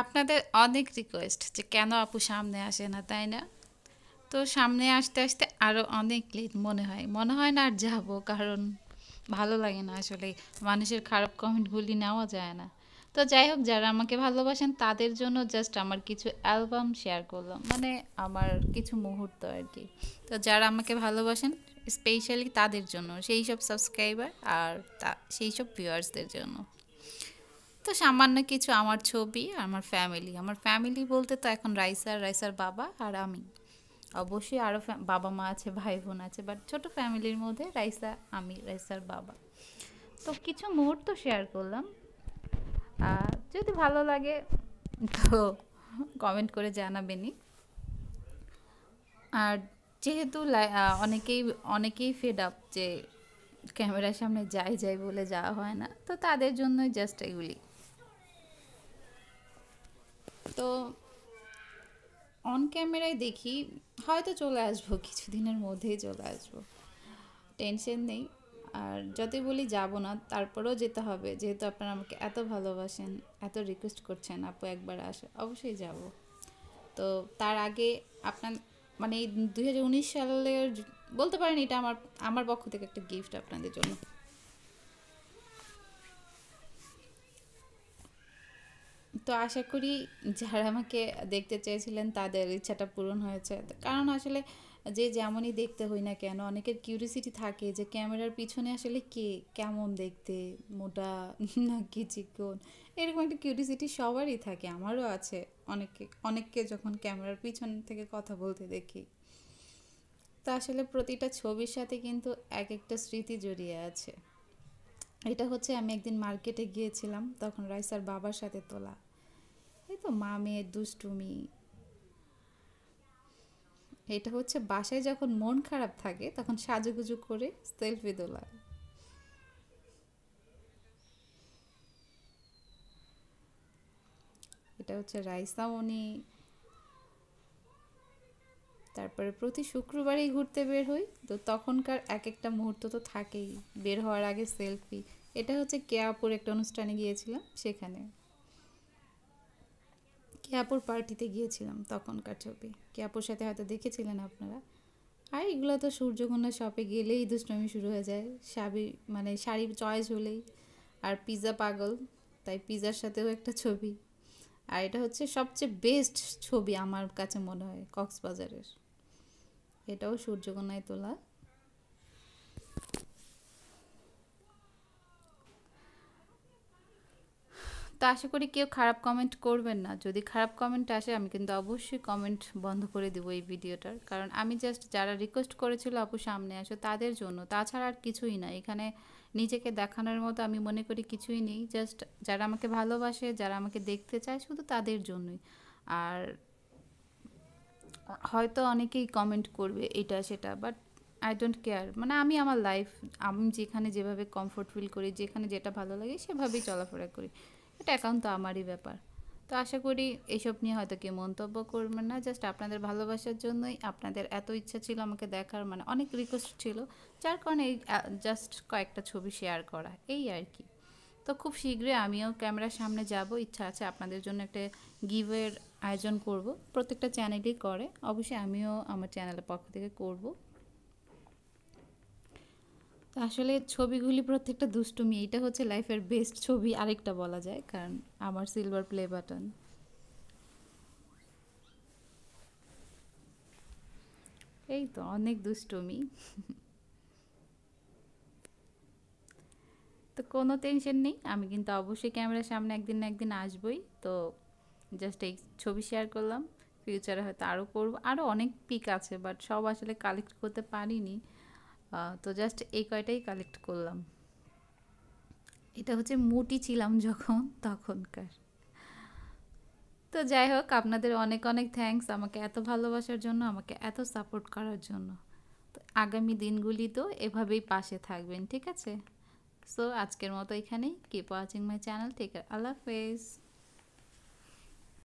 আপনাদের অনেক রিকোয়েস্ট যে কেন আপু সামনে আসে না তাই না তো সামনে আসতে আসতে আরও অনেক লেট মনে হয় মনে হয় না আর যাবো কারণ ভালো লাগে না আসলে মানুষের খারাপ কমেন্টগুলি নেওয়া যায় না তো যাই হোক যারা আমাকে ভালোবাসেন তাদের জন্য জাস্ট আমার কিছু অ্যালবাম শেয়ার করলাম মানে আমার কিছু মুহূর্ত আর কি তো যারা আমাকে ভালোবাসেন স্পেশালি তাদের জন্য সেই সব সাবস্ক্রাইবার আর তা সেই সব ভিউয়ার্সদের জন্য তো সামান্য কিছু আমার ছবি আমার ফ্যামিলি আমার ফ্যামিলি বলতে তো এখন রাইসার রাইসার বাবা আর আমি অবশ্যই আরও বাবা মা আছে ভাই বোন আছে বাট ছোট ফ্যামিলির মধ্যে রাইসা আমি রাইসার বাবা তো কিছু মুহূর্ত শেয়ার করলাম যদি ভালো লাগে তো কমেন্ট করে জানাবেনই আর যেহেতু অনেকেই অনেকেই ফেড আপ যে ক্যামেরার সামনে যাই যাই বলে যাওয়া হয় না তো তাদের জন্যই জাস্ট এগুলি তো অন ক্যামেরায় দেখি হয়তো চলে আসবো কিছুদিনের মধ্যেই চলে আসবো টেনশন নেই আর যতই বলি যাব না তারপরেও যেতে হবে যেহেতু আপনারা আমাকে এত ভালোবাসেন এত রিকোয়েস্ট করছেন আপু একবার আসে অবশ্যই যাব তো তার আগে আপনার মানে এই দু সালের বলতে পারেন এটা আমার আমার পক্ষ থেকে একটা গিফট আপনাদের জন্য তো আশা করি যারা আমাকে দেখতে চেয়েছিলেন তাদের ইচ্ছাটা পূরণ হয়েছে কারণ আসলে যে যেমনই দেখতে হই না কেন অনেকের কিউরিসিটি থাকে যে ক্যামেরার পিছনে আসলে কে কেমন দেখতে মোটা না কি চিকন এরকম একটা কিউরিসিটি সবারই থাকে আমারও আছে অনেকে অনেককে যখন ক্যামেরার পিছন থেকে কথা বলতে দেখি তা আসলে প্রতিটা ছবির সাথে কিন্তু এক একটা স্মৃতি জড়িয়ে আছে এটা হচ্ছে আমি একদিন মার্কেটে গিয়েছিলাম তখন রাইসার বাবার সাথে তোলা মা মেয়ের দুষ্টুমি এটা হচ্ছে বাসায় যখন মন খারাপ থাকে তখন সাজুগুজু করে সেলফি তোলা এটা হচ্ছে রাইসামনি তারপরে প্রতি শুক্রবারই ঘুরতে বের হই তো তখনকার এক একটা মুহূর্ত তো থাকেই বের হওয়ার আগে সেলফি এটা হচ্ছে কেয়াপুর একটা অনুষ্ঠানে গিয়েছিলাম সেখানে কেয়াপুর পার্টিতে গিয়েছিলাম তখনকার ছবি কেয়াপুর সাথে হয়তো দেখেছিলেন আপনারা আর এগুলো তো সূর্যকন্যা শপে গেলেই দুষ্টমি শুরু হয়ে যায় শাড়ি মানে শাড়ি চয়েস হলেই আর পিজা পাগল তাই পিজার সাথেও একটা ছবি আর এটা হচ্ছে সবচেয়ে বেস্ট ছবি আমার কাছে মনে হয় কক্সবাজারের এটাও সূর্যকন্যায় তোলা তো আশা করি কেউ খারাপ কমেন্ট করবেন না যদি খারাপ কমেন্ট আসে আমি কিন্তু অবশ্যই কমেন্ট বন্ধ করে দেবো এই ভিডিওটার কারণ আমি জাস্ট যারা রিকোয়েস্ট করেছিল আপু সামনে আসো তাদের জন্য তাছাড়া আর কিছুই না এখানে নিজেকে দেখানোর মতো আমি মনে করি কিছুই নেই জাস্ট যারা আমাকে ভালোবাসে যারা আমাকে দেখতে চায় শুধু তাদের জন্যই আর হয়তো অনেকেই কমেন্ট করবে এটা সেটা বাট আই ডোন্ট কেয়ার মানে আমি আমার লাইফ আমি যেখানে যেভাবে কমফোর্ট ফিল করি যেখানে যেটা ভালো লাগে সেভাবেই চলাফেরা করি এটা তো আমারই ব্যাপার তো আশা করি এসব নিয়ে হয়তো কেউ মন্তব্য করবেন না জাস্ট আপনাদের ভালোবাসার জন্যই আপনাদের এত ইচ্ছা ছিল আমাকে দেখার মানে অনেক রিকোয়েস্ট ছিল যার কারণে এই জাস্ট কয়েকটা ছবি শেয়ার করা এই আর কি তো খুব শীঘ্রই আমিও ক্যামেরার সামনে যাব ইচ্ছা আছে আপনাদের জন্য একটা গিভের আয়োজন করব প্রত্যেকটা চ্যানেলই করে অবশ্যই আমিও আমার চ্যানেলের পক্ষ থেকে করব আসলে ছবিগুলি প্রত্যেকটা দুষ্টুমি এটা হচ্ছে লাইফের বেস্ট ছবি আরেকটা বলা যায় কারণ আমার সিলভার প্লে বাটন এই তো অনেক দুষ্টুমি তো কোনো টেনশন নেই আমি কিন্তু অবশ্যই ক্যামেরার সামনে একদিন না একদিন আসবই তো জাস্ট এই ছবি শেয়ার করলাম ফিউচারে হয়তো আরও করবো আরও অনেক পিক আছে বাট সব আসলে কালেক্ট করতে পারিনি তো জাস্ট এই কয়টাই কালেক্ট করলাম এটা হচ্ছে মোটি ছিলাম যখন তখনকার তো যাই হোক আপনাদের অনেক অনেক থ্যাংকস আমাকে এত ভালোবাসার জন্য আমাকে এত সাপোর্ট করার জন্য তো আগামী দিনগুলি তো এভাবেই পাশে থাকবেন ঠিক আছে সো আজকের মতো এখানেই কিপ ওয়াচিং মাই চ্যানেল ঠিক আল্লাহ হাফেজ